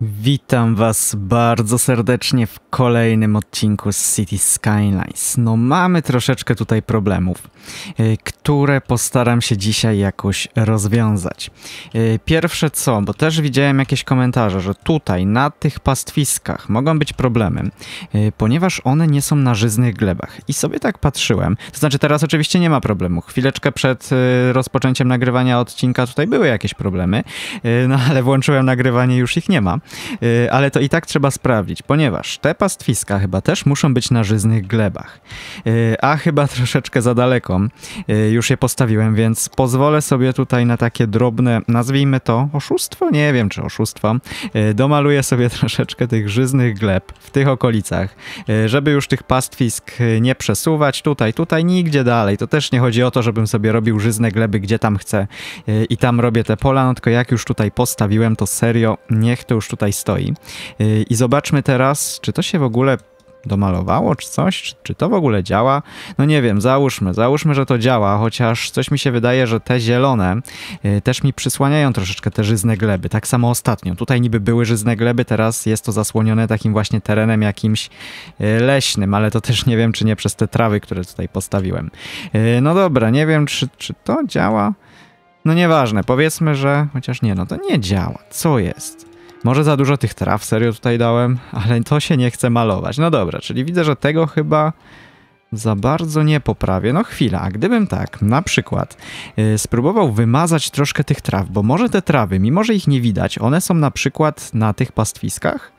Witam Was bardzo serdecznie w kolejnym odcinku z City Skylines. No, mamy troszeczkę tutaj problemów, e, które postaram się dzisiaj jakoś rozwiązać. E, pierwsze co, bo też widziałem jakieś komentarze, że tutaj na tych pastwiskach mogą być problemy, e, ponieważ one nie są na żyznych glebach. I sobie tak patrzyłem, to znaczy teraz oczywiście nie ma problemu. Chwileczkę przed rozpoczęciem nagrywania odcinka tutaj były jakieś problemy, no ale włączyłem nagrywanie, już ich nie ma. Y, ale to i tak trzeba sprawdzić, ponieważ te pastwiska chyba też muszą być na żyznych glebach. Y, a chyba troszeczkę za daleko y, już je postawiłem, więc pozwolę sobie tutaj na takie drobne, nazwijmy to oszustwo, nie wiem czy oszustwo, domaluję sobie troszeczkę tych żyznych gleb w tych okolicach, żeby już tych pastwisk nie przesuwać tutaj, tutaj, nigdzie dalej. To też nie chodzi o to, żebym sobie robił żyzne gleby, gdzie tam chcę i tam robię te pola, no tylko jak już tutaj postawiłem, to serio, niech to już tutaj tutaj stoi. Y, I zobaczmy teraz, czy to się w ogóle domalowało, czy coś? Czy, czy, to w ogóle działa? No nie wiem, załóżmy, załóżmy, że to działa, chociaż coś mi się wydaje, że te zielone y, też mi przysłaniają troszeczkę te żyzne gleby. Tak samo ostatnio. Tutaj niby były żyzne gleby, teraz jest to zasłonione takim właśnie terenem jakimś y, leśnym, ale to też nie wiem, czy nie przez te trawy, które tutaj postawiłem. no dobra, nie wiem, czy, czy to działa. No nieważne, powiedzmy, że chociaż nie, no to nie działa. Co jest? Może za dużo tych traw serio tutaj dałem, ale to się nie chce malować. No dobra, czyli widzę, że tego chyba za bardzo nie poprawię. No chwila, gdybym tak na przykład yy, spróbował wymazać troszkę tych traw, bo może te trawy, mimo że ich nie widać, one są na przykład na tych pastwiskach,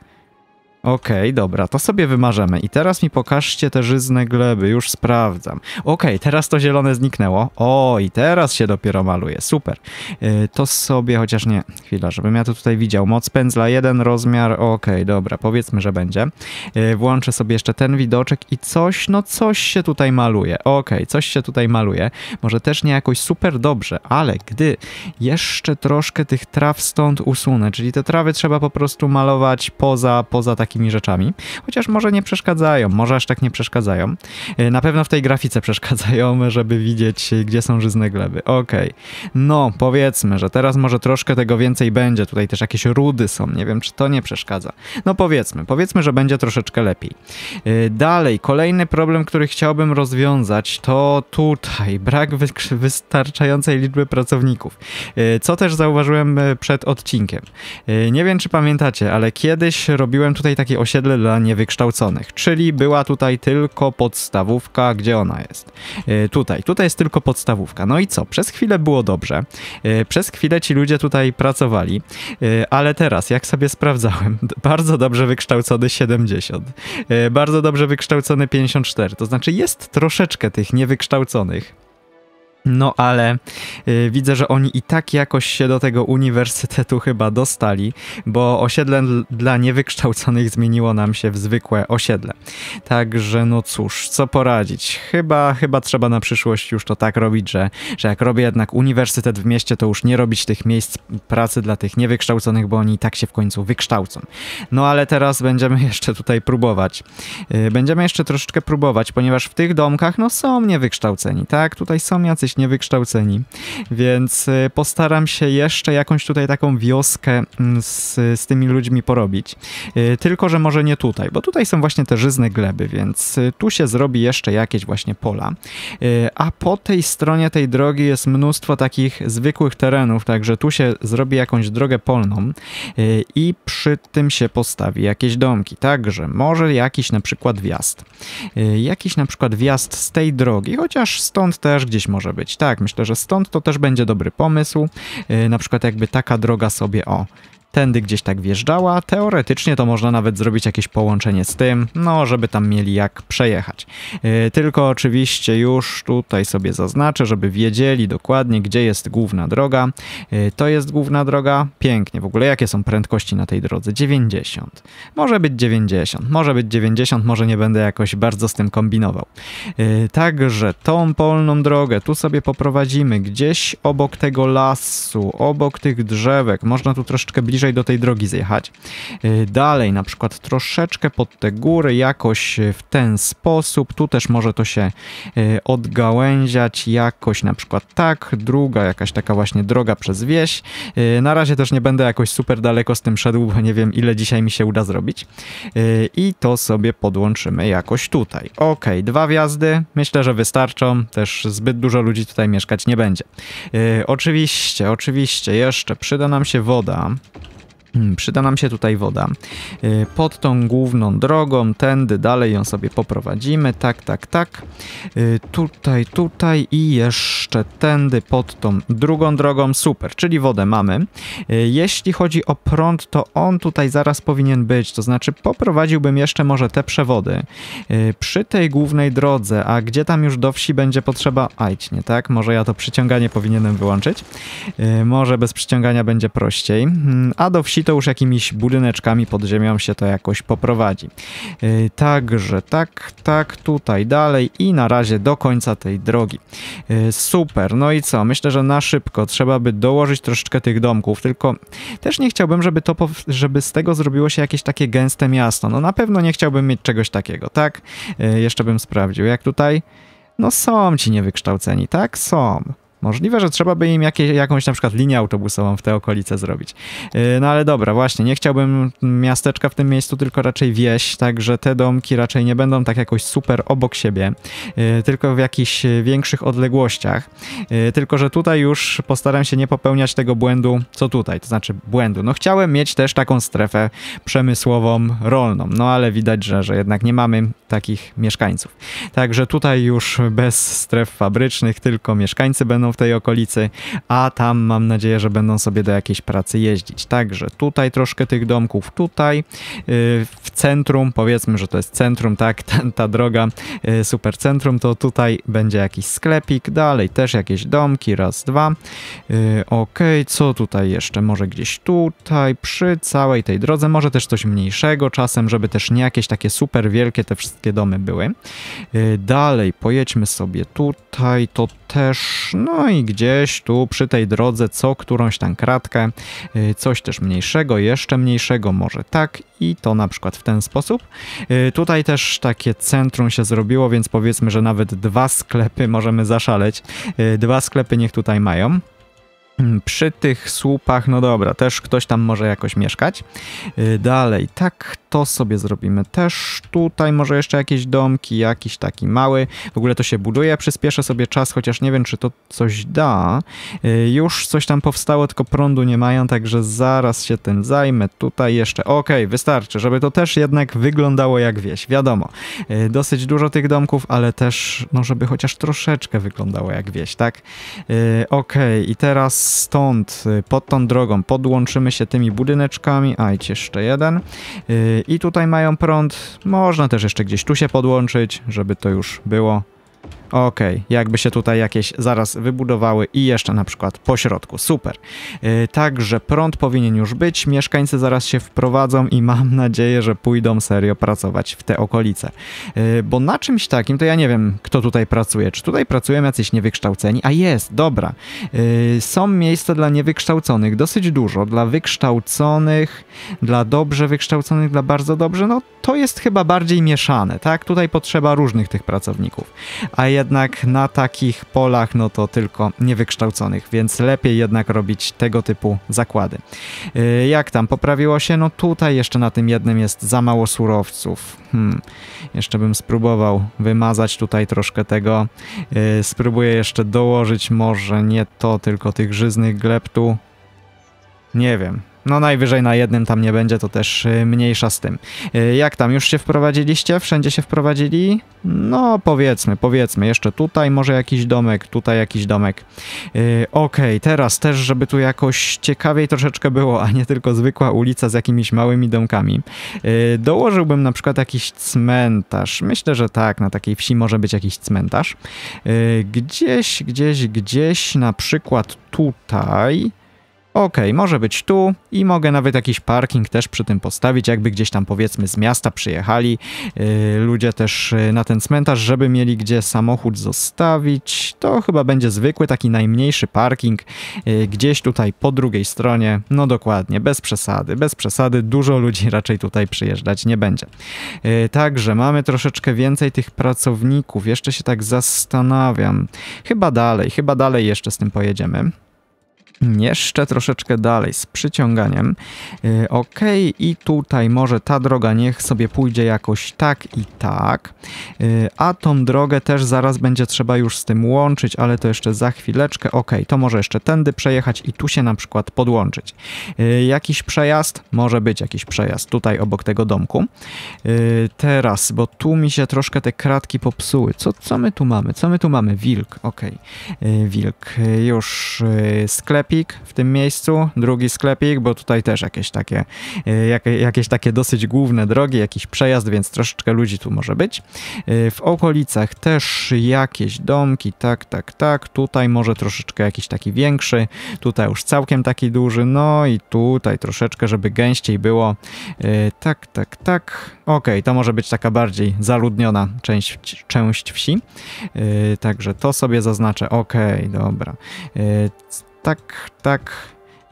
Okej, okay, dobra, to sobie wymarzymy. I teraz mi pokażcie te żyzne gleby, już sprawdzam. Okej, okay, teraz to zielone zniknęło. O, i teraz się dopiero maluje, super. Yy, to sobie, chociaż nie, chwila, żebym ja to tutaj widział. Moc pędzla, jeden rozmiar, okej, okay, dobra, powiedzmy, że będzie. Yy, włączę sobie jeszcze ten widoczek i coś, no coś się tutaj maluje. Okej, coś się tutaj maluje. Może też nie jakoś super dobrze, ale gdy jeszcze troszkę tych traw stąd usunę, czyli te trawy trzeba po prostu malować poza, poza takim takimi rzeczami, chociaż może nie przeszkadzają, może aż tak nie przeszkadzają. E, na pewno w tej grafice przeszkadzają, żeby widzieć, gdzie są żyzne gleby. Okej, okay. no powiedzmy, że teraz może troszkę tego więcej będzie, tutaj też jakieś rudy są, nie wiem, czy to nie przeszkadza. No powiedzmy, powiedzmy, że będzie troszeczkę lepiej. E, dalej, kolejny problem, który chciałbym rozwiązać, to tutaj brak wystarczającej liczby pracowników. E, co też zauważyłem przed odcinkiem. Nie wiem, czy pamiętacie, ale kiedyś robiłem tutaj takie osiedle dla niewykształconych, czyli była tutaj tylko podstawówka, gdzie ona jest. E, tutaj, tutaj jest tylko podstawówka. No i co? Przez chwilę było dobrze, e, przez chwilę ci ludzie tutaj pracowali, e, ale teraz, jak sobie sprawdzałem, bardzo dobrze wykształcony 70, bardzo dobrze wykształcony 54, to znaczy jest troszeczkę tych niewykształconych, no ale y, widzę, że oni i tak jakoś się do tego uniwersytetu chyba dostali, bo osiedle dla niewykształconych zmieniło nam się w zwykłe osiedle. Także no cóż, co poradzić? Chyba, chyba trzeba na przyszłość już to tak robić, że, że jak robię jednak uniwersytet w mieście, to już nie robić tych miejsc pracy dla tych niewykształconych, bo oni i tak się w końcu wykształcą. No ale teraz będziemy jeszcze tutaj próbować. Y, będziemy jeszcze troszeczkę próbować, ponieważ w tych domkach no są niewykształceni, tak? Tutaj są jacyś nie wykształceni. Więc y, postaram się jeszcze jakąś tutaj taką wioskę mm, z, z tymi ludźmi porobić. Y, tylko, że może nie tutaj, bo tutaj są właśnie te żyzne gleby, więc y, tu się zrobi jeszcze jakieś właśnie pola. A po tej stronie tej drogi jest mnóstwo takich zwykłych terenów, także tu się zrobi jakąś drogę polną i przy tym się postawi jakieś domki. Także może jakiś na przykład wjazd. Jakiś na przykład wjazd z tej drogi, chociaż stąd też gdzieś może być. Tak, myślę, że stąd to też będzie dobry pomysł. Y, na przykład jakby taka droga sobie, o, tędy gdzieś tak wjeżdżała. Teoretycznie to można nawet zrobić jakieś połączenie z tym, no żeby tam mieli jak przejechać. Yy, tylko oczywiście już tutaj sobie zaznaczę, żeby wiedzieli dokładnie gdzie jest główna droga. Yy, to jest główna droga. Pięknie. W ogóle jakie są prędkości na tej drodze? 90. Może być 90, może być 90, może nie będę jakoś bardzo z tym kombinował. Yy, także tą polną drogę tu sobie poprowadzimy gdzieś obok tego lasu, obok tych drzewek. Można tu troszeczkę bliżej bliżej do tej drogi zjechać. Y, dalej, na przykład troszeczkę pod te góry, jakoś y, w ten sposób. Tu też może to się y, odgałęziać jakoś na przykład tak. Druga jakaś taka właśnie droga przez wieś. Na razie też nie będę jakoś super daleko z tym szedł, bo nie wiem ile dzisiaj mi się uda zrobić. I to sobie podłączymy jakoś tutaj. Ok, dwa wjazdy. Myślę, że wystarczą. Też zbyt dużo ludzi tutaj mieszkać nie będzie. Oczywiście, oczywiście, jeszcze przyda nam się woda. Hmm, przyda nam się tutaj woda. Y, pod tą główną drogą, tędy dalej ją sobie poprowadzimy. Tak, tak, tak. Y, tutaj, tutaj i jeszcze tędy pod tą drugą drogą. Super, czyli wodę mamy. Y, jeśli chodzi o prąd, to on tutaj zaraz powinien być. To znaczy poprowadziłbym jeszcze może te przewody. Przy tej głównej drodze, a gdzie tam już do wsi będzie potrzeba... Ajdź, nie tak? Może ja to przyciąganie powinienem wyłączyć. Może bez przyciągania będzie prościej. Hmm, a do wsi wsi to już jakimiś budyneczkami pod ziemią się to jakoś poprowadzi. Y, także tak, tak, tutaj dalej i na razie do końca tej drogi. Y, super, no i co? Myślę, że na szybko trzeba by dołożyć troszeczkę tych domków, tylko też nie chciałbym, żeby, to, żeby z tego zrobiło się jakieś takie gęste miasto. No na pewno nie chciałbym mieć czegoś takiego, tak? Y, jeszcze bym sprawdził, jak tutaj... No są ci niewykształceni, tak? Są. Możliwe, że trzeba by im jakieś, jakąś na przykład linię autobusową w te okolice zrobić. Y, no ale dobra, właśnie, nie chciałbym miasteczka w tym miejscu, tylko raczej wieś, także te domki raczej nie będą tak jakoś super obok siebie, y, tylko w jakichś większych odległościach. Y, tylko, że tutaj już postaram się nie popełniać tego błędu, co tutaj, to znaczy błędu. No chciałem mieć też taką strefę przemysłową, rolną, no ale widać, że, że jednak nie mamy takich mieszkańców. Także tutaj już bez stref fabrycznych, tylko mieszkańcy będą w tej okolicy, a tam mam nadzieję, że będą sobie do jakiejś pracy jeździć. Także tutaj troszkę tych domków, tutaj y, w centrum, powiedzmy, że to jest centrum, tak, ta, ta droga y, super centrum, to tutaj będzie jakiś sklepik, dalej też jakieś domki, raz, dwa. Y, ok, co tutaj jeszcze? Może gdzieś tutaj, przy całej tej drodze, może też coś mniejszego czasem, żeby też nie jakieś takie super wielkie te wszystkie domy były. Dalej, pojedźmy sobie tutaj, to też, no no i gdzieś tu przy tej drodze co którąś tam kratkę, y, coś też mniejszego, jeszcze mniejszego, może tak i to na przykład w ten sposób. Y, tutaj też takie centrum się zrobiło, więc powiedzmy, że nawet dwa sklepy możemy zaszaleć. Y, dwa sklepy niech tutaj mają. Mm, przy tych słupach, no dobra, też ktoś tam może jakoś mieszkać. Y, dalej, tak to sobie zrobimy. Też tutaj może jeszcze jakieś domki, jakiś taki mały. W ogóle to się buduje, przyspieszę sobie czas, chociaż nie wiem, czy to coś da. Y, już coś tam powstało, tylko prądu nie mają, także zaraz się tym zajmę. Tutaj jeszcze, okej, okay, wystarczy, żeby to też jednak wyglądało jak wieś, wiadomo. Y, dosyć dużo tych domków, ale też, no żeby chociaż troszeczkę wyglądało jak wieś, tak? Okej, okay, i teraz stąd, y, pod tą drogą, podłączymy się tymi budyneczkami. A, jeszcze jeden. Y, I tutaj mają prąd. Można też jeszcze gdzieś tu się podłączyć, żeby to już było. Okej, okay. jakby się tutaj jakieś zaraz wybudowały i jeszcze na przykład po środku, super. Yy, także prąd powinien już być, mieszkańcy zaraz się wprowadzą i mam nadzieję, że pójdą serio pracować w te okolice. Yy, bo na czymś takim, to ja nie wiem, kto tutaj pracuje. Czy tutaj pracują jacyś niewykształceni? A jest, dobra. Yy, są miejsca dla niewykształconych, dosyć dużo. Dla wykształconych, dla dobrze wykształconych, dla bardzo dobrze, no to jest chyba bardziej mieszane, tak? Tutaj potrzeba różnych tych pracowników. A ja jednak na takich polach no to tylko niewykształconych, więc lepiej jednak robić tego typu zakłady. Y, jak tam poprawiło się? No tutaj jeszcze na tym jednym jest za mało surowców. Hmm. Jeszcze bym spróbował wymazać tutaj troszkę tego. Y, spróbuję jeszcze dołożyć może nie to, tylko tych żyznych gleb tu. Nie wiem, no najwyżej na jednym tam nie będzie, to też y, mniejsza z tym. Y, jak tam, już się wprowadziliście? Wszędzie się wprowadzili? No powiedzmy, powiedzmy, jeszcze tutaj może jakiś domek, tutaj jakiś domek. Y, okej, okay, teraz też, żeby tu jakoś ciekawiej troszeczkę było, a nie tylko zwykła ulica z jakimiś małymi domkami. Dołożyłbym na przykład jakiś cmentarz. Myślę, że tak, na takiej wsi może być jakiś cmentarz. Gdzieś, gdzieś, gdzieś, na przykład tutaj OK, może być tu i mogę nawet jakiś parking też przy tym postawić, jakby gdzieś tam powiedzmy z miasta przyjechali yy, ludzie też y, na ten cmentarz, żeby mieli gdzie samochód zostawić. To chyba będzie zwykły, taki najmniejszy parking yy, gdzieś tutaj po drugiej stronie. No dokładnie, bez przesady, bez przesady. Dużo ludzi raczej tutaj przyjeżdżać nie będzie. Yy, także mamy troszeczkę więcej tych pracowników. Jeszcze się tak zastanawiam. Chyba dalej, chyba dalej jeszcze z tym pojedziemy. Jeszcze troszeczkę dalej z przyciąganiem. Y, ok, i tutaj może ta droga niech sobie pójdzie jakoś tak i tak. Y, a tą drogę też zaraz będzie trzeba już z tym łączyć, ale to jeszcze za chwileczkę. Ok, to może jeszcze tędy przejechać i tu się na przykład podłączyć. Y, jakiś przejazd? Może być jakiś przejazd tutaj obok tego domku. Teraz, bo tu mi się troszkę te kratki popsuły. Co, co my tu mamy? Co my tu mamy? Wilk, ok. Wilk, już sklep sklepik w tym miejscu, drugi sklepik, bo tutaj też jakieś takie, e, jakieś takie dosyć główne drogi, jakiś przejazd, więc troszeczkę ludzi tu może być. E, w okolicach też jakieś domki, tak, tak, tak. Tutaj może troszeczkę jakiś taki większy, tutaj już całkiem taki duży, no i tutaj troszeczkę, żeby gęściej było. E, tak, tak, tak. Ok, to może być taka bardziej zaludniona część, część wsi. Także to sobie zaznaczę. Ok, dobra. так, так.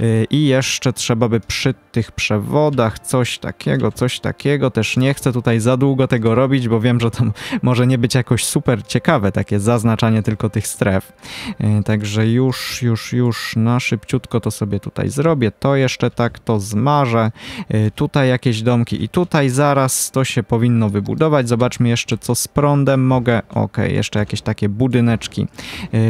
Y, I jeszcze trzeba by przy tych przewodach coś takiego, coś takiego. Też nie chcę tutaj za długo tego robić, bo wiem, że to może nie być jakoś super ciekawe takie zaznaczanie tylko tych stref. Y, także już, już, już na szybciutko to sobie tutaj zrobię. To jeszcze tak to zmarzę. Y, tutaj jakieś domki i tutaj zaraz to się powinno wybudować. Zobaczmy jeszcze co z prądem mogę. Ok, jeszcze jakieś takie budyneczki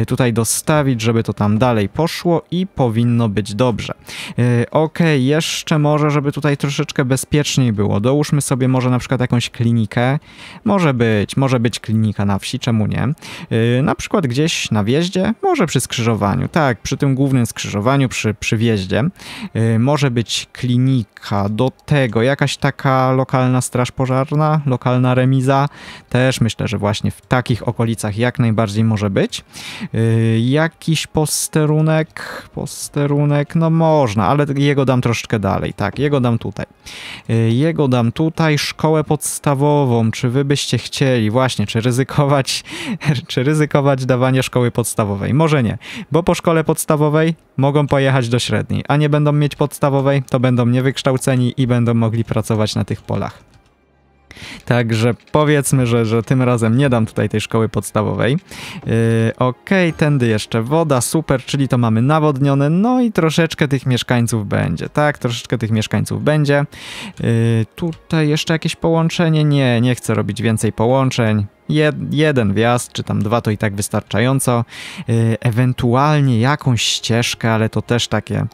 tutaj dostawić, żeby to tam dalej poszło i powinno być dobre. Dobrze. Y, ok, jeszcze może, żeby tutaj troszeczkę bezpieczniej było. Dołóżmy sobie może na przykład jakąś klinikę. Może być, może być klinika na wsi, czemu nie? Y, na przykład gdzieś na wjeździe, może przy skrzyżowaniu. Tak, przy tym głównym skrzyżowaniu, przy, przy wjeździe. Y, może być klinika, do tego jakaś taka lokalna straż pożarna, lokalna remiza. Też myślę, że właśnie w takich okolicach jak najbardziej może być. Jakiś posterunek, posterunek, no no można, ale jego dam troszkę dalej, tak, jego dam tutaj. Y, jego dam tutaj, szkołę podstawową, czy wy byście chcieli, właśnie, czy ryzykować, czy ryzykować dawanie szkoły podstawowej? Może nie, bo po szkole podstawowej mogą pojechać do średniej, a nie będą mieć podstawowej, to będą niewykształceni i będą mogli pracować na tych polach. Także powiedzmy, że, że tym razem nie dam tutaj tej szkoły podstawowej. Yy, ok, tędy jeszcze woda, super, czyli to mamy nawodnione, no i troszeczkę tych mieszkańców będzie, tak? Troszeczkę tych mieszkańców będzie. Yy, tutaj jeszcze jakieś połączenie? Nie, nie chcę robić więcej połączeń. Jed, jeden wjazd, czy tam dwa to i tak wystarczająco. Y, ewentualnie jakąś ścieżkę, ale to też takie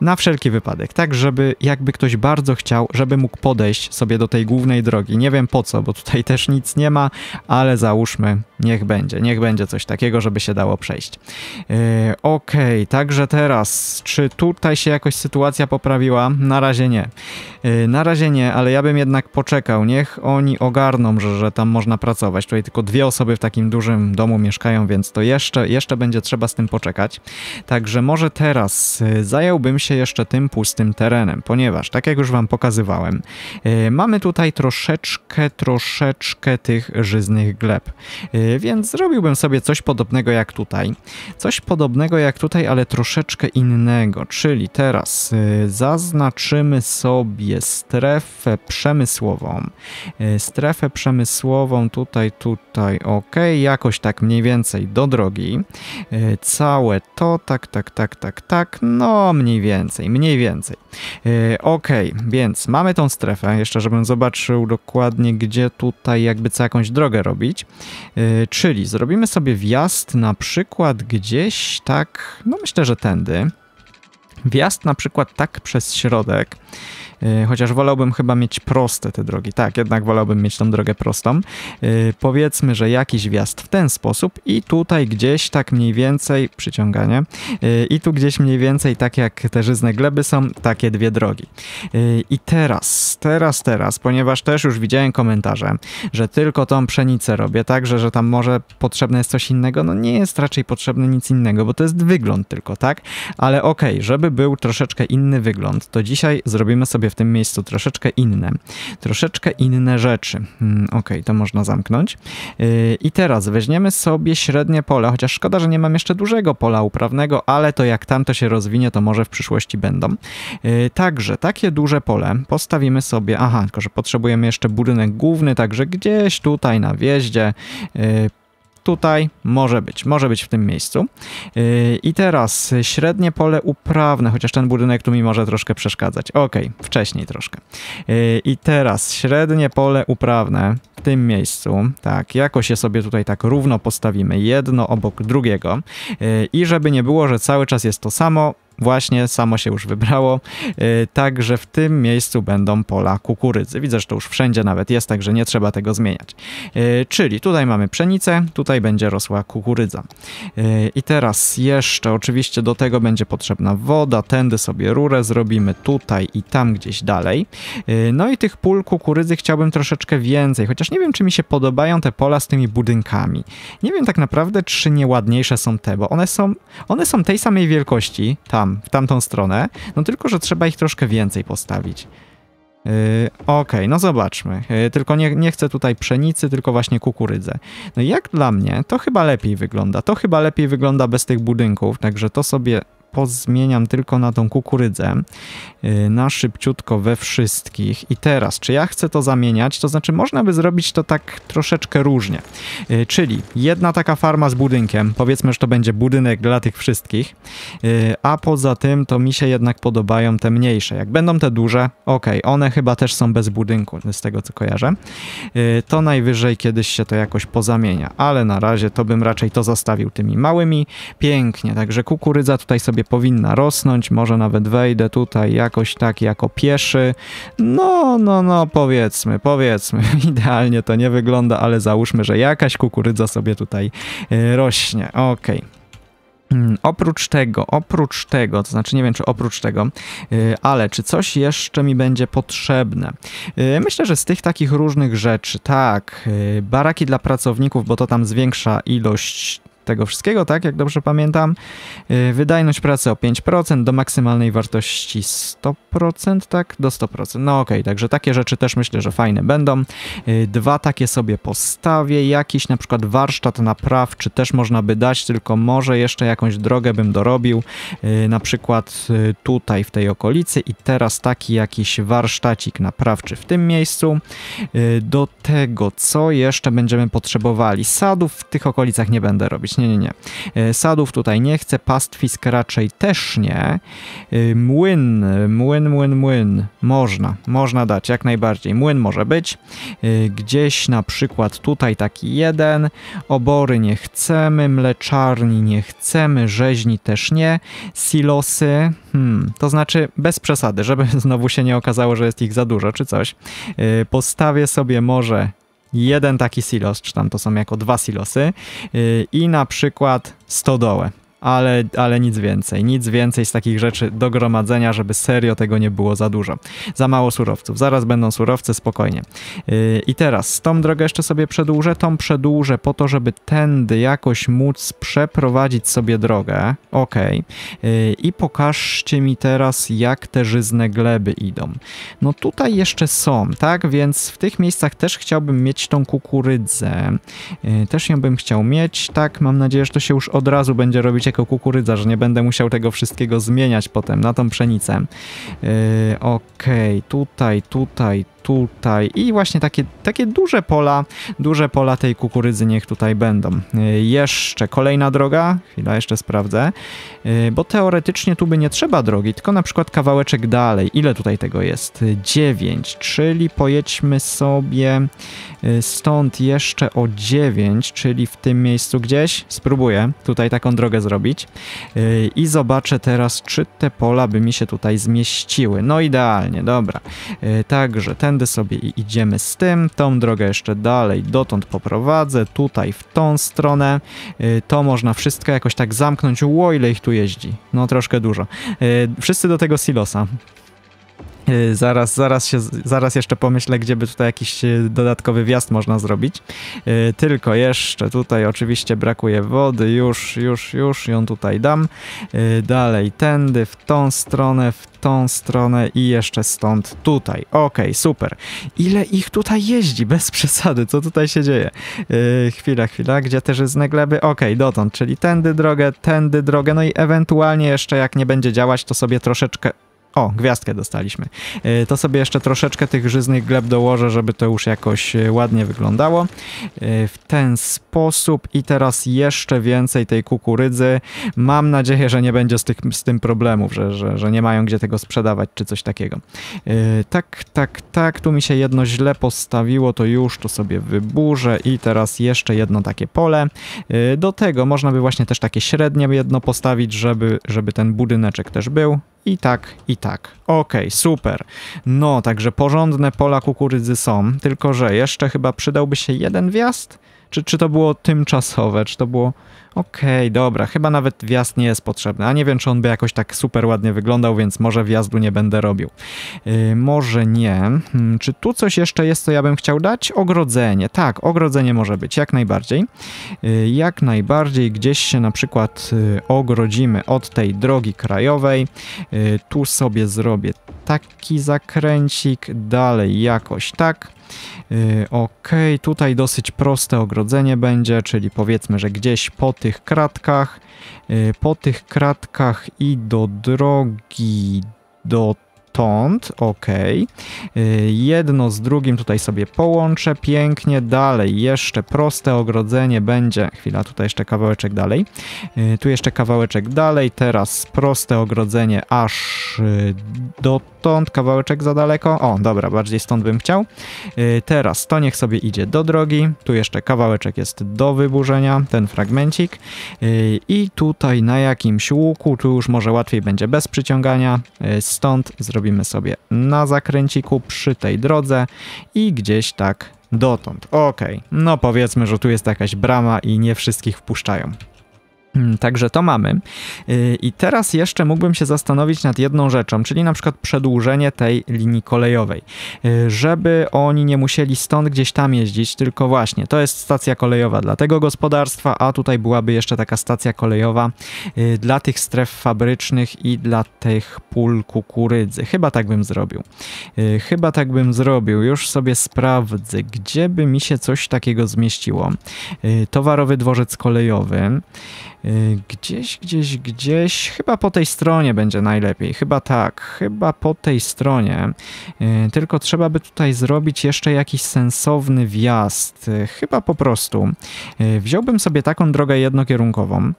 na wszelki wypadek, tak żeby jakby ktoś bardzo chciał, żeby mógł podejść sobie do tej głównej drogi. Nie wiem po co, bo tutaj też nic nie ma, ale załóżmy, niech będzie, niech będzie coś takiego, żeby się dało przejść. Y, ok, także teraz, czy tutaj się jakoś sytuacja poprawiła? Na razie nie. Y, na razie nie, ale ja bym jednak poczekał, niech oni ogarną, że, że tam można pracować. Tutaj której tylko dwie osoby w takim dużym domu mieszkają, więc to jeszcze, jeszcze będzie trzeba z tym poczekać. Także może teraz y, zająłbym się jeszcze tym pustym terenem, ponieważ, tak jak już Wam pokazywałem, y, mamy tutaj troszeczkę, troszeczkę tych żyznych gleb, y, więc zrobiłbym sobie coś podobnego jak tutaj. Coś podobnego jak tutaj, ale troszeczkę innego, czyli teraz zaznaczymy sobie strefę przemysłową. Strefę przemysłową tutaj, tu tutaj ok, jakoś tak mniej więcej do drogi. E, całe to, tak, tak, tak, tak, tak, no mniej więcej, mniej więcej. E, ok, więc mamy tą strefę, jeszcze żebym zobaczył dokładnie, gdzie tutaj jakby co jakąś drogę robić. E, czyli zrobimy sobie wjazd na przykład gdzieś tak, no myślę, że tędy. Wjazd na przykład tak przez środek, y, chociaż wolałbym chyba mieć proste te drogi. Tak, jednak wolałbym mieć tą drogę prostą. Y, powiedzmy, że jakiś wjazd w ten sposób i tutaj gdzieś tak mniej więcej przyciąganie y, i tu gdzieś mniej więcej tak jak te żyzne gleby są, takie dwie drogi. I teraz, teraz, teraz, ponieważ też już widziałem komentarze, że tylko tą pszenicę robię, także, że tam może potrzebne jest coś innego, no nie jest raczej potrzebne nic innego, bo to jest wygląd tylko, tak? Ale okej, okay, żeby był troszeczkę inny wygląd, to dzisiaj zrobimy sobie w tym miejscu troszeczkę inne, troszeczkę inne rzeczy. Hmm, ok, to można zamknąć. Yy, I teraz weźmiemy sobie średnie pole, chociaż szkoda, że nie mam jeszcze dużego pola uprawnego, ale to jak tamto się rozwinie, to może w przyszłości będą. Yy, także takie duże pole postawimy sobie, aha, tylko że potrzebujemy jeszcze budynek główny, także gdzieś tutaj na wjeździe yy, tutaj może być, może być w tym miejscu. Yy, I teraz średnie pole uprawne, chociaż ten budynek tu mi może troszkę przeszkadzać. Ok, wcześniej troszkę. Yy, I teraz średnie pole uprawne w tym miejscu, tak, jakoś je sobie tutaj tak równo postawimy, jedno obok drugiego yy, i żeby nie było, że cały czas jest to samo, Właśnie, samo się już wybrało. Y, także w tym miejscu będą pola kukurydzy. Widzę, że to już wszędzie nawet jest, także nie trzeba tego zmieniać. Y, czyli tutaj mamy pszenicę, tutaj będzie rosła kukurydza. Y, I teraz jeszcze oczywiście do tego będzie potrzebna woda. Tędy sobie rurę zrobimy tutaj i tam gdzieś dalej. No i tych pól kukurydzy chciałbym troszeczkę więcej, chociaż nie wiem, czy mi się podobają te pola z tymi budynkami. Nie wiem tak naprawdę, czy nieładniejsze są te, bo one są, one są tej samej wielkości, tak, tam, w tamtą stronę, no tylko, że trzeba ich troszkę więcej postawić. Yy, Okej, okay, no zobaczmy. Yy, tylko nie, nie chcę tutaj pszenicy, tylko właśnie kukurydzę. No jak dla mnie, to chyba lepiej wygląda. To chyba lepiej wygląda bez tych budynków, także to sobie pozmieniam tylko na tą kukurydzę, y, na szybciutko we wszystkich. I teraz, czy ja chcę to zamieniać? To znaczy, można by zrobić to tak troszeczkę różnie. Y, czyli jedna taka farma z budynkiem, powiedzmy, że to będzie budynek dla tych wszystkich, y, a poza tym to mi się jednak podobają te mniejsze. Jak będą te duże, ok, one chyba też są bez budynku, z tego co kojarzę, to najwyżej kiedyś się to jakoś pozamienia, ale na razie to bym raczej to zostawił tymi małymi. Pięknie, także kukurydza tutaj sobie sobie powinna rosnąć, może nawet wejdę tutaj jakoś tak jako pieszy. No, no, no, powiedzmy, powiedzmy, idealnie to nie wygląda, ale załóżmy, że jakaś kukurydza sobie tutaj y, rośnie. Okej. Okay. Mm, oprócz tego, oprócz tego, to znaczy nie wiem czy oprócz tego, y, ale czy coś jeszcze mi będzie potrzebne? Y, myślę, że z tych takich różnych rzeczy, tak, baraki dla pracowników, bo to tam zwiększa ilość tego wszystkiego, tak, jak dobrze pamiętam. Y, wydajność pracy o 5%, do maksymalnej wartości 100%, tak, do 100%. No okej, okay, także takie rzeczy też myślę, że fajne będą. Y, dwa takie sobie postawię, jakiś na przykład warsztat naprawczy też można by dać, tylko może jeszcze jakąś drogę bym dorobił, y, na przykład tutaj w tej okolicy i teraz taki jakiś warsztacik naprawczy w tym miejscu. Do tego, co jeszcze będziemy potrzebowali? Sadów w tych okolicach nie będę robić, nie, nie, nie. Sadów tutaj nie chcę. pastwisk raczej też nie. E, młyn, młyn, młyn, młyn. Można, można dać, jak najbardziej. Młyn może być. E, gdzieś na przykład tutaj taki jeden. Obory nie chcemy, mleczarni nie chcemy, rzeźni też nie. Silosy, hmm, to znaczy bez przesady, żeby znowu się nie okazało, że jest ich za dużo czy coś. E, postawię sobie może jeden taki silos, czy tam to są jako dwa silosy y, i na przykład stodołę ale, ale nic więcej. Nic więcej z takich rzeczy do gromadzenia, żeby serio tego nie było za dużo. Za mało surowców. Zaraz będą surowce, spokojnie. Yy, I teraz tą drogę jeszcze sobie przedłużę. Tą przedłużę po to, żeby tędy jakoś móc przeprowadzić sobie drogę. Ok. Yy, I pokażcie mi teraz, jak te żyzne gleby idą. No tutaj jeszcze są, tak? Więc w tych miejscach też chciałbym mieć tą kukurydzę. Yy, też ją bym chciał mieć, tak? Mam nadzieję, że to się już od razu będzie robić jako kukurydza, że nie będę musiał tego wszystkiego zmieniać potem na tą pszenicę. Yy, Okej, okay, tutaj, tutaj, tutaj. I właśnie takie, takie duże pola, duże pola tej kukurydzy niech tutaj będą. E, jeszcze kolejna droga, chwila jeszcze sprawdzę, e, bo teoretycznie tu by nie trzeba drogi, tylko na przykład kawałeczek dalej. Ile tutaj tego jest? 9, e, czyli pojedźmy sobie stąd jeszcze o 9, czyli w tym miejscu gdzieś. Spróbuję tutaj taką drogę zrobić i zobaczę teraz, czy te pola by mi się tutaj zmieściły. No idealnie, dobra. Także ten tędy sobie i idziemy z tym, tą drogę jeszcze dalej, dotąd poprowadzę, tutaj w tą stronę, y, to można wszystko jakoś tak zamknąć, ło ile ich tu jeździ, no troszkę dużo. Y, wszyscy do tego silosa. E, zaraz, zaraz, się, zaraz jeszcze pomyślę, gdzie by tutaj jakiś e, dodatkowy wjazd można zrobić. E, tylko jeszcze tutaj oczywiście brakuje wody, już, już, już ją tutaj dam. Dalej, tędy, w tą stronę, w tą stronę i jeszcze stąd tutaj. Ok, super. Ile ich tutaj jeździ? Bez przesady, co tutaj się dzieje? chwila, chwila, gdzie te żyzne gleby? Ok, dotąd, czyli tędy drogę, tędy drogę, no i ewentualnie jeszcze jak nie będzie działać, to sobie troszeczkę o, gwiazdkę dostaliśmy. E, to sobie jeszcze troszeczkę tych żyznych gleb dołożę, żeby to już jakoś e, ładnie wyglądało. E, w ten sposób i teraz jeszcze więcej tej kukurydzy. Mam nadzieję, że nie będzie z, tych, z tym problemów, że, że, że nie mają gdzie tego sprzedawać czy coś takiego. Tak, tak, tak, tu mi się jedno źle postawiło, to już to sobie wyburzę i teraz jeszcze jedno takie pole. Do tego można by właśnie też takie średnie jedno postawić, żeby, żeby ten budyneczek też był i tak, i tak. Okej, okay, super. No, także porządne pola kukurydzy są, tylko że jeszcze chyba przydałby się jeden wjazd czy, czy to było tymczasowe, czy to było okej, okay, dobra, chyba nawet wjazd nie jest potrzebny, a nie wiem, czy on by jakoś tak super ładnie wyglądał, więc może wjazdu nie będę robił. Yy, może nie. Yy, czy tu coś jeszcze jest, co ja bym chciał dać? Ogrodzenie. Tak, ogrodzenie może być, jak najbardziej. Yy, jak najbardziej gdzieś się na przykład y, ogrodzimy od tej drogi krajowej. Y, tu sobie zrobię taki zakręcik, dalej jakoś tak. Y, ok, tutaj dosyć proste ogrodzenie będzie, czyli powiedzmy, że gdzieś po tych kratkach, y, po tych kratkach i do drogi, do stąd, ok. Jedno z drugim tutaj sobie połączę pięknie, dalej jeszcze proste ogrodzenie będzie, chwila, tutaj jeszcze kawałeczek dalej, y, tu jeszcze kawałeczek dalej, teraz proste ogrodzenie aż y, dotąd, kawałeczek za daleko, o dobra, bardziej stąd bym chciał. Y, teraz to niech sobie idzie do drogi, tu jeszcze kawałeczek jest do wyburzenia, ten fragmencik i tutaj na jakimś łuku, tu już może łatwiej będzie bez przyciągania, stąd zrobimy zrobimy sobie na zakręciku przy tej drodze i gdzieś tak dotąd. Okej, okay. no powiedzmy, że tu jest jakaś brama i nie wszystkich wpuszczają. Mm, także to mamy. Y, I teraz jeszcze mógłbym się zastanowić nad jedną rzeczą, czyli na przykład przedłużenie tej linii kolejowej, y, żeby oni nie musieli stąd gdzieś tam jeździć, tylko właśnie to jest stacja kolejowa dla tego gospodarstwa, a tutaj byłaby jeszcze taka stacja kolejowa y, dla tych stref fabrycznych i dla tych pól kukurydzy. Chyba tak bym zrobił. Chyba tak bym zrobił. Już sobie sprawdzę, gdzie by mi się coś takiego zmieściło. Towarowy dworzec kolejowy. Y, gdzieś, gdzieś, gdzieś, chyba po tej stronie będzie najlepiej, chyba tak, chyba po tej stronie, y, tylko trzeba by tutaj zrobić jeszcze jakiś sensowny wjazd, y, chyba po prostu. Wziąłbym sobie taką drogę jednokierunkową,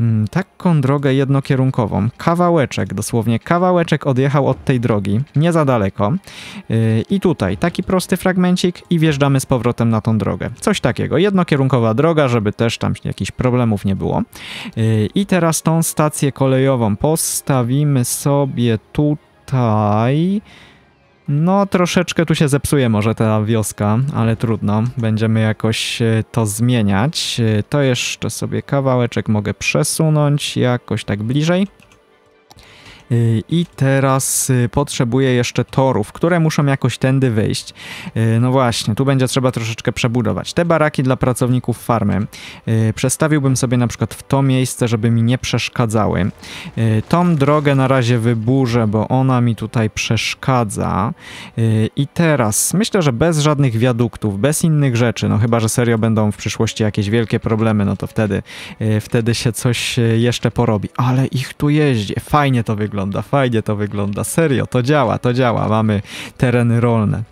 Hmm, taką drogę jednokierunkową, kawałeczek, dosłownie kawałeczek odjechał od tej drogi, nie za daleko. Yy, I tutaj taki prosty fragmencik i wjeżdżamy z powrotem na tą drogę. Coś takiego, jednokierunkowa droga, żeby też tam jakichś problemów nie było. Yy, I teraz tą stację kolejową postawimy sobie tutaj. No, troszeczkę tu się zepsuje może ta wioska, ale trudno. Będziemy jakoś e, to zmieniać. E, to jeszcze sobie kawałeczek mogę przesunąć jakoś tak bliżej. Y, I teraz y, potrzebuję jeszcze torów, które muszą jakoś tędy wyjść. Y, no właśnie, tu będzie trzeba troszeczkę przebudować. Te baraki dla pracowników farmy przestawiłbym sobie na przykład w to miejsce, żeby mi nie przeszkadzały. Tą drogę na razie wyburzę, bo ona mi tutaj przeszkadza. I teraz myślę, że bez żadnych wiaduktów, bez innych rzeczy, no chyba, że serio będą w przyszłości jakieś wielkie problemy, no to wtedy, wtedy się coś jeszcze porobi. Ale ich tu jeździ, fajnie to wygląda wygląda fajnie, to wygląda serio, to działa, to działa, mamy tereny rolne.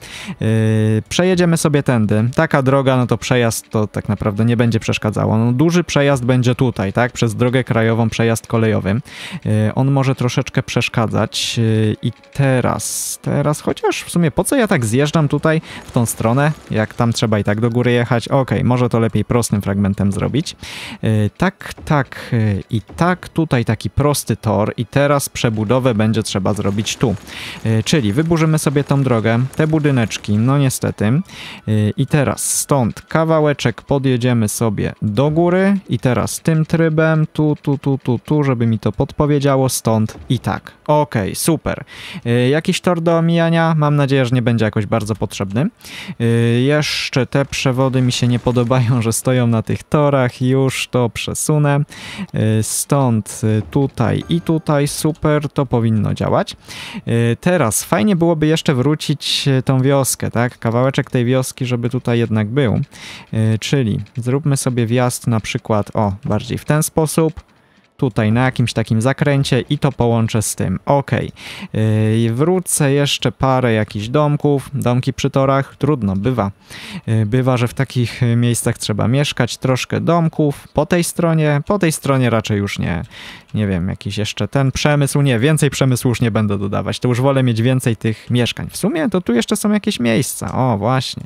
Yy, przejedziemy sobie tędy. Taka droga, no to przejazd to tak naprawdę nie będzie przeszkadzało. No, duży przejazd będzie tutaj, tak? Przez drogę krajową, przejazd kolejowy. Yy, on może troszeczkę przeszkadzać yy, i teraz, teraz, chociaż w sumie po co ja tak zjeżdżam tutaj w tą stronę, jak tam trzeba i tak do góry jechać? Ok, może to lepiej prostym fragmentem zrobić. Yy, tak, tak yy, i tak, tutaj taki prosty tor i teraz przebudowa przebudowę będzie trzeba zrobić tu. E, czyli wyburzymy sobie tą drogę, te budyneczki, no niestety. E, I teraz stąd kawałeczek podjedziemy sobie do góry i teraz tym trybem, tu, tu, tu, tu, tu, żeby mi to podpowiedziało, stąd i tak. Ok, super. E, jakiś tor do omijania, mam nadzieję, że nie będzie jakoś bardzo potrzebny. Jeszcze te przewody mi się nie podobają, że stoją na tych torach, już to przesunę. Stąd tutaj i tutaj, super, to powinno działać. Y, teraz fajnie byłoby jeszcze wrócić y, tą wioskę, tak? Kawałeczek tej wioski, żeby tutaj jednak był. Y, czyli zróbmy sobie wjazd na przykład, o, bardziej w ten sposób tutaj na jakimś takim zakręcie i to połączę z tym. Ok, yy, wrócę jeszcze parę jakichś domków, domki przy torach, trudno, bywa. Yy, bywa, że w takich miejscach trzeba mieszkać, troszkę domków, po tej stronie, po tej stronie raczej już nie, nie wiem, jakiś jeszcze ten przemysł, nie, więcej przemysłu już nie będę dodawać, to już wolę mieć więcej tych mieszkań. W sumie to tu jeszcze są jakieś miejsca, o właśnie.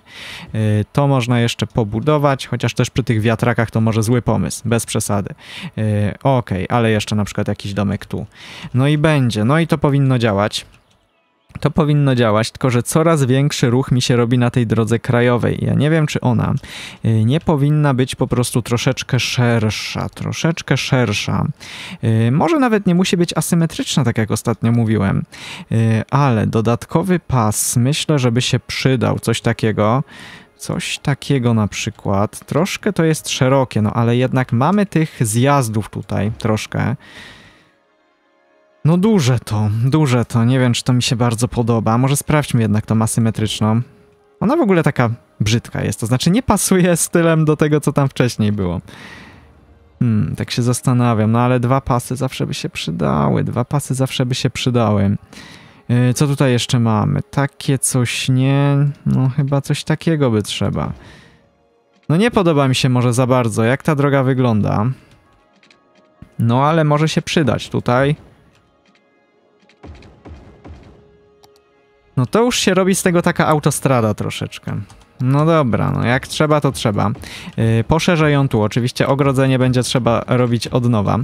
Yy, to można jeszcze pobudować, chociaż też przy tych wiatrakach to może zły pomysł, bez przesady. Yy, ok, dalej, ale jeszcze na przykład jakiś domek tu. No i będzie, no i to powinno działać. To powinno działać, tylko że coraz większy ruch mi się robi na tej drodze krajowej. Ja nie wiem, czy ona y, nie powinna być po prostu troszeczkę szersza, troszeczkę szersza. Y, może nawet nie musi być asymetryczna, tak jak ostatnio mówiłem, y, ale dodatkowy pas myślę, żeby się przydał, coś takiego. Coś takiego na przykład. Troszkę to jest szerokie, no ale jednak mamy tych zjazdów tutaj troszkę. No duże to, duże to. Nie wiem, czy to mi się bardzo podoba. Może sprawdźmy jednak tą asymetryczną. Ona w ogóle taka brzydka jest, to znaczy nie pasuje stylem do tego, co tam wcześniej było. Hmm, tak się zastanawiam, no ale dwa pasy zawsze by się przydały, dwa pasy zawsze by się przydały. E, co tutaj jeszcze mamy? Takie coś nie... No chyba coś takiego by trzeba. No nie podoba mi się może za bardzo, jak ta droga wygląda. No ale może się przydać tutaj. No to już się robi z tego taka autostrada troszeczkę. No dobra, no jak trzeba, to trzeba. Yy, poszerzę ją tu, oczywiście ogrodzenie będzie trzeba robić od nowa.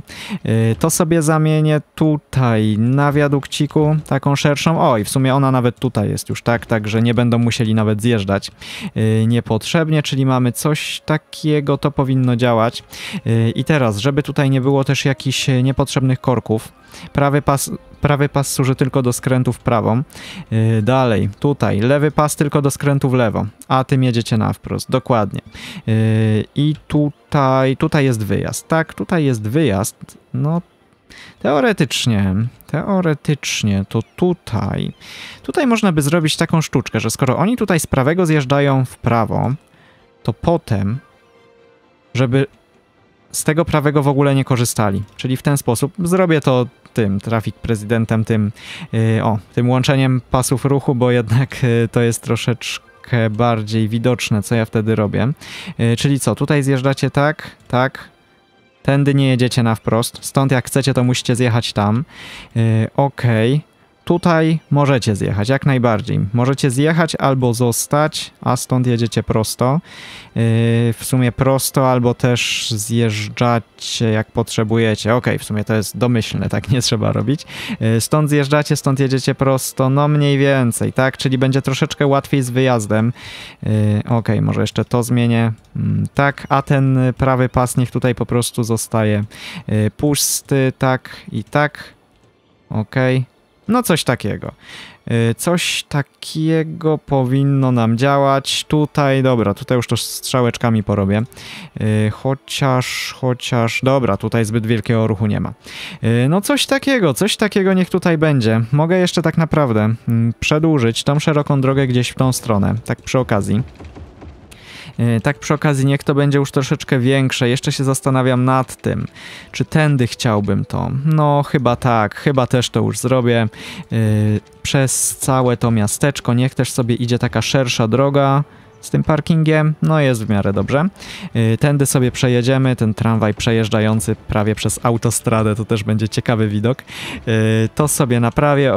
Yy, to sobie zamienię tutaj na wiadukciku, taką szerszą. O, i w sumie ona nawet tutaj jest już, tak? Także nie będą musieli nawet zjeżdżać yy, niepotrzebnie, czyli mamy coś takiego, to powinno działać. Y, I teraz, żeby tutaj nie było też jakichś niepotrzebnych korków, prawy pas prawy pas służy tylko do skrętów prawą. Yy, dalej, tutaj, lewy pas tylko do skrętów lewo, a tym jedziecie na wprost, dokładnie. Yy, I tutaj, tutaj jest wyjazd, tak, tutaj jest wyjazd, no Teoretycznie, teoretycznie to tutaj, tutaj można by zrobić taką sztuczkę, że skoro oni tutaj z prawego zjeżdżają w prawo, to potem, żeby z tego prawego w ogóle nie korzystali. Czyli w ten sposób zrobię to tym, trafik prezydentem, tym, y, o, tym łączeniem pasów ruchu, bo jednak y, to jest troszeczkę bardziej widoczne, co ja wtedy robię. Y, czyli co, tutaj zjeżdżacie tak, tak, tędy nie jedziecie na wprost, stąd jak chcecie, to musicie zjechać tam. Okej. Okay. Tutaj możecie zjechać, jak najbardziej. Możecie zjechać albo zostać, a stąd jedziecie prosto. Yy, w sumie prosto, albo też zjeżdżacie jak potrzebujecie. Ok, w sumie to jest domyślne, tak nie trzeba robić. Yy, stąd zjeżdżacie, stąd jedziecie prosto, no mniej więcej, tak? Czyli będzie troszeczkę łatwiej z wyjazdem. Yy, ok, może jeszcze to zmienię. Mm, tak, a ten prawy pas niech tutaj po prostu zostaje yy, pusty, tak i tak. Okej. Okay. No coś takiego. Y, coś takiego powinno nam działać. Tutaj, dobra, tutaj już to strzałeczkami porobię. Y, chociaż, chociaż, dobra, tutaj zbyt wielkiego ruchu nie ma. Y, no coś takiego, coś takiego niech tutaj będzie. Mogę jeszcze tak naprawdę mm, przedłużyć tą szeroką drogę gdzieś w tą stronę, tak przy okazji. E, tak przy okazji niech to będzie już troszeczkę większe. Jeszcze się zastanawiam nad tym, czy tędy chciałbym to. No chyba tak, chyba też to już zrobię. E, przez całe to miasteczko niech też sobie idzie taka szersza droga z tym parkingiem, no jest w miarę dobrze. E, tędy sobie przejedziemy, ten tramwaj przejeżdżający prawie przez autostradę, to też będzie ciekawy widok. To sobie naprawię,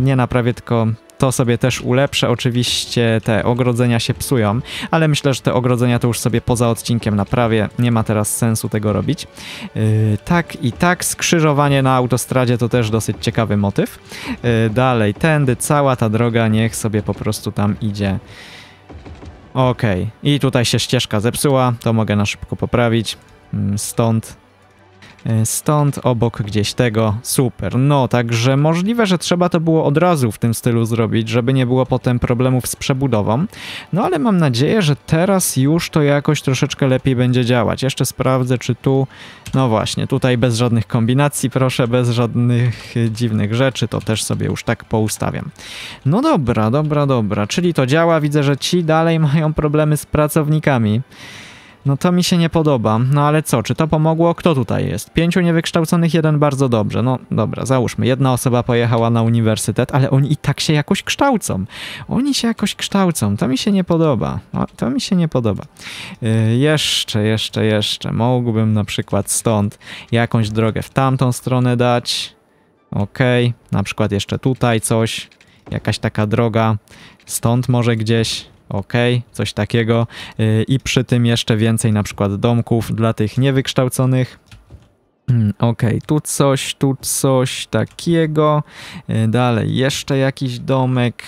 nie naprawię, tylko to sobie też ulepszę. Oczywiście te ogrodzenia się psują, ale myślę, że te ogrodzenia to już sobie poza odcinkiem naprawię. Nie ma teraz sensu tego robić. Yy, tak i tak. Skrzyżowanie na autostradzie to też dosyć ciekawy motyw. Yy, dalej, tędy cała ta droga niech sobie po prostu tam idzie. Okej. Okay. I tutaj się ścieżka zepsuła. To mogę na szybko poprawić. Yy, stąd E, stąd obok gdzieś tego. Super. No, także możliwe, że trzeba to było od razu w tym stylu zrobić, żeby nie było potem problemów z przebudową. No, ale mam nadzieję, że teraz już to jakoś troszeczkę lepiej będzie działać. Jeszcze sprawdzę, czy tu... No właśnie, tutaj bez żadnych kombinacji, proszę, bez żadnych e, dziwnych rzeczy. To też sobie już tak poustawiam. No dobra, dobra, dobra. Czyli to działa. Widzę, że ci dalej mają problemy z pracownikami. No to mi się nie podoba. No ale co, czy to pomogło? Kto tutaj jest? Pięciu niewykształconych, jeden bardzo dobrze. No dobra, załóżmy, jedna osoba pojechała na uniwersytet, ale oni i tak się jakoś kształcą. Oni się jakoś kształcą. To mi się nie podoba. No, to mi się nie podoba. Yy, jeszcze, jeszcze, jeszcze. Mógłbym na przykład stąd jakąś drogę w tamtą stronę dać. Okej, okay. na przykład jeszcze tutaj coś. Jakaś taka droga. Stąd może gdzieś ok, coś takiego. Y, I przy tym jeszcze więcej na przykład domków dla tych niewykształconych. Hmm, ok, tu coś, tu coś takiego. Y, dalej, jeszcze jakiś domek.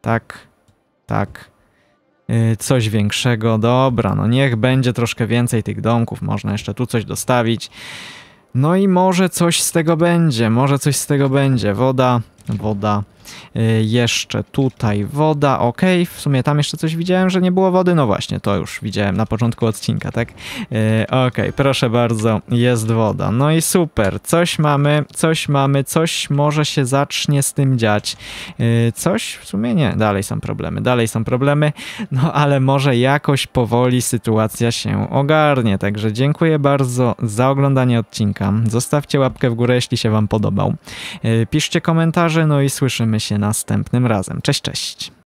Tak, tak. Y, coś większego, dobra, no niech będzie troszkę więcej tych domków, można jeszcze tu coś dostawić. No i może coś z tego będzie, może coś z tego będzie. Woda, woda, Y, jeszcze tutaj woda, ok. W sumie tam jeszcze coś widziałem, że nie było wody. No właśnie, to już widziałem na początku odcinka, tak? Y, ok, proszę bardzo, jest woda. No i super, coś mamy, coś mamy, coś może się zacznie z tym dziać. Y, coś w sumie nie, dalej są problemy, dalej są problemy, no ale może jakoś powoli sytuacja się ogarnie. Także dziękuję bardzo za oglądanie odcinka. Zostawcie łapkę w górę, jeśli się Wam podobał. Piszcie komentarze, no i słyszymy Słyszymy się następnym razem. Cześć, cześć.